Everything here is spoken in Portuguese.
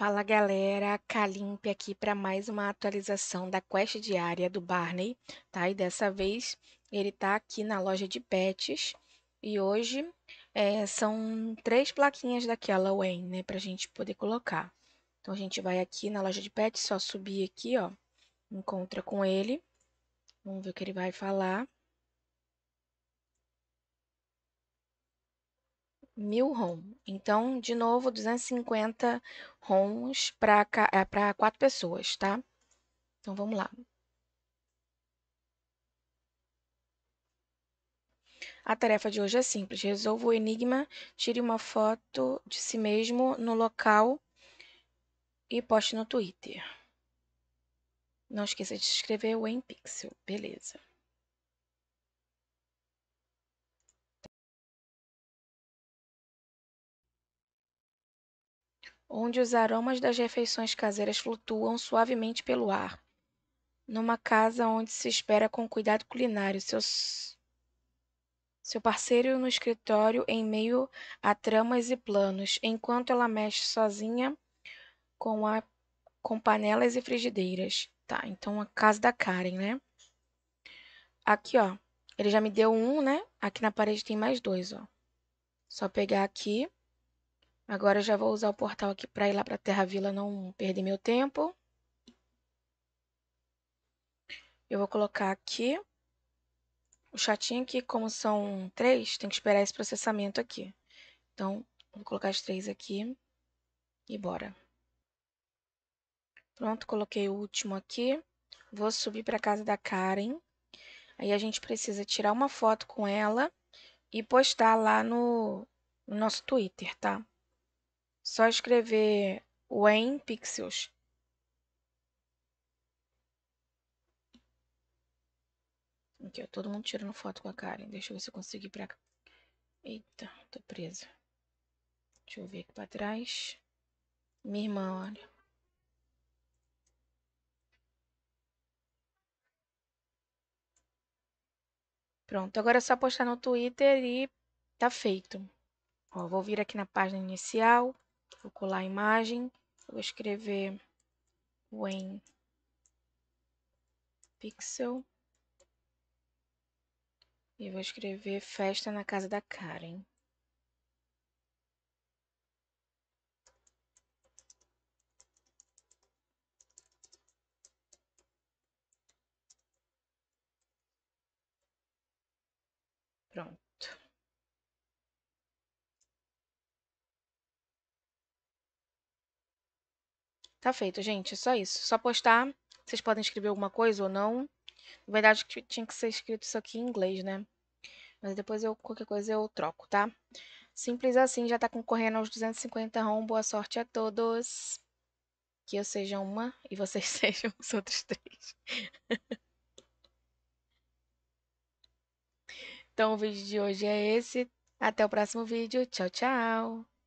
Fala galera, Calimpe aqui para mais uma atualização da quest diária do Barney, tá? E dessa vez ele tá aqui na loja de pets e hoje é, são três plaquinhas daquela Wayne, né, pra gente poder colocar. Então a gente vai aqui na loja de pets, só subir aqui, ó, encontra com ele, vamos ver o que ele vai falar. Milhom, então, de novo, 250 ROMs para quatro pessoas, tá? Então, vamos lá. A tarefa de hoje é simples. Resolva o enigma, tire uma foto de si mesmo no local e poste no Twitter. Não esqueça de se inscrever o em Pixel, beleza? onde os aromas das refeições caseiras flutuam suavemente pelo ar, numa casa onde se espera com cuidado culinário seus seu parceiro no escritório em meio a tramas e planos, enquanto ela mexe sozinha com, a, com panelas e frigideiras. Tá, então a casa da Karen, né? Aqui, ó. Ele já me deu um, né? Aqui na parede tem mais dois, ó. Só pegar aqui. Agora eu já vou usar o portal aqui para ir lá para a Terra Vila, não perder meu tempo. Eu vou colocar aqui o chatinho aqui como são três, tem que esperar esse processamento aqui. Então, vou colocar as três aqui e bora. Pronto, coloquei o último aqui. Vou subir para casa da Karen. Aí a gente precisa tirar uma foto com ela e postar lá no, no nosso Twitter, tá? Só escrever Wayne Pixels. Aqui, ó, todo mundo tirando foto com a Karen. Deixa eu ver se eu consigo ir pra cá. Eita, tô presa. Deixa eu ver aqui pra trás. Minha irmã, olha. Pronto, agora é só postar no Twitter e tá feito. Ó, vou vir aqui na página inicial. Vou colar a imagem. Vou escrever when pixel. E vou escrever festa na casa da Karen. Pronto. Tá feito, gente. É só isso. Só postar. Vocês podem escrever alguma coisa ou não. Na verdade, tinha que ser escrito isso aqui em inglês, né? Mas depois eu, qualquer coisa eu troco, tá? Simples assim, já tá concorrendo aos 250 ROM. Boa sorte a todos. Que eu seja uma e vocês sejam os outros três. então, o vídeo de hoje é esse. Até o próximo vídeo. Tchau, tchau.